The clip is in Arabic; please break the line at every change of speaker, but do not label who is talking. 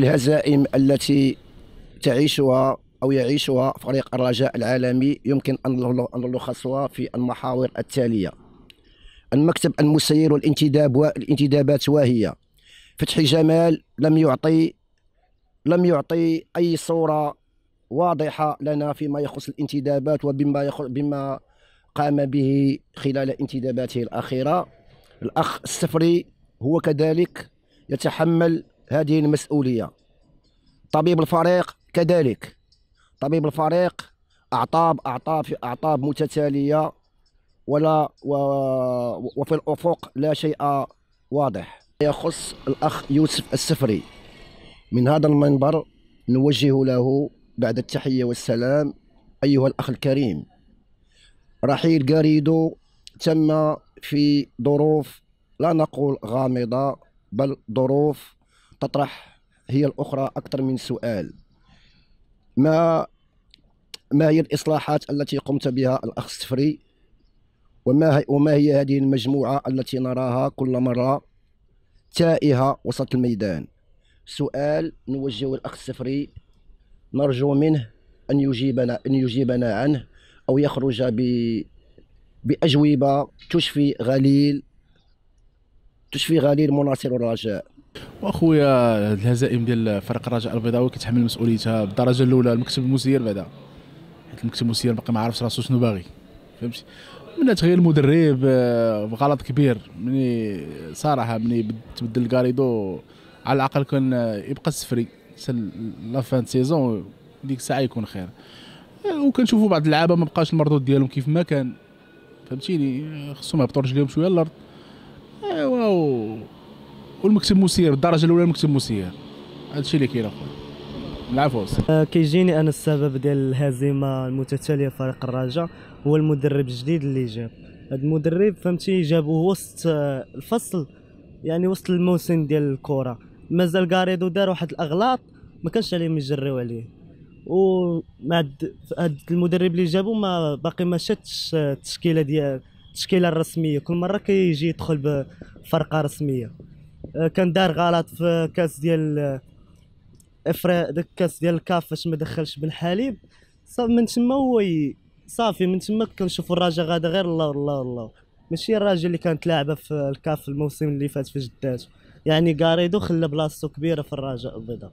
الهزائم التي تعيشها أو يعيشها فريق الرجاء العالمي يمكن أن نلخصها في المحاور التالية المكتب المسير والانتداب والانتدابات واهية فتحي جمال لم يعطي لم يعطي أي صورة واضحة لنا فيما يخص الانتدابات وبما يخص بما قام به خلال انتداباته الأخيرة الأخ السفري هو كذلك يتحمل هذه المسؤولية طبيب الفريق كذلك طبيب الفريق أعطاب أعطاب في أعطاب متتالية ولا و... وفي الأفق لا شيء واضح يخص الأخ يوسف السفري من هذا المنبر نوجه له بعد التحية والسلام أيها الأخ الكريم رحيل غاريدو تم في ظروف لا نقول غامضة بل ظروف تطرح هي الأخرى أكثر من سؤال ما ما هي الإصلاحات التي قمت بها الأخ السفري وما هي وما هي هذه المجموعة التي نراها كل مرة تائهة وسط الميدان سؤال نوجه الأخ السفري نرجو منه أن يجيبنا أن يجيبنا عنه أو يخرج ب بأجوبة تشفي غليل تشفي غليل مناصر الرجاء
واخويا الهزائم ديال فريق الرجاء البيضاوي كتحمل مسؤوليتها بالدرجه الاولى المكتب المسير بعدا حيت المكتب المسير باقي ما عارفش راسو شنو باغي فهمتي من تغيير المدرب آه، غلط كبير ملي صراحه ملي تبدل كاريدو على الاقل كان آه، يبقى السفري لا فان سيزون ديك الساعه يكون خير آه، وكنشوفوا بعض اللعابه ما بقاش المردود ديالهم كيف ما كان فهمتيني خصهم يهبطوا رجليهم شويه الارض ايوا والمكتب مسير الدرجه الاولى المكتب مسير هذا الشيء اللي كاين اخويا
العفو أه، كيجيني انا السبب ديال الهزيمه المتتاليه فريق الرجاء هو المدرب الجديد اللي جاب هذا المدرب فهمتي جابوه وسط أه، الفصل يعني وسط الموسم ديال الكره مازال غاريدو دار واحد الاغلاط ما كانش عليهم يجريو عليه ومع هاد المدرب اللي جابو ما باقي ما شاتش التشكيله ديال التشكيله الرسميه كل مره كيجي يدخل بفرقه رسميه آه، كان دار غلط في كاس ديال افرا داك الكاس ديال الكاف فاش ما دخلش بن حليب صافي من تما هو صافي من تما كنشوفوا الرجاء غادا غير الله الله الله ماشي الراجل اللي كانت لاعبه في الكاف الموسم اللي فات في جدات يعني كاريدو خلى بلاصتو كبيره في الرجاء البيضاء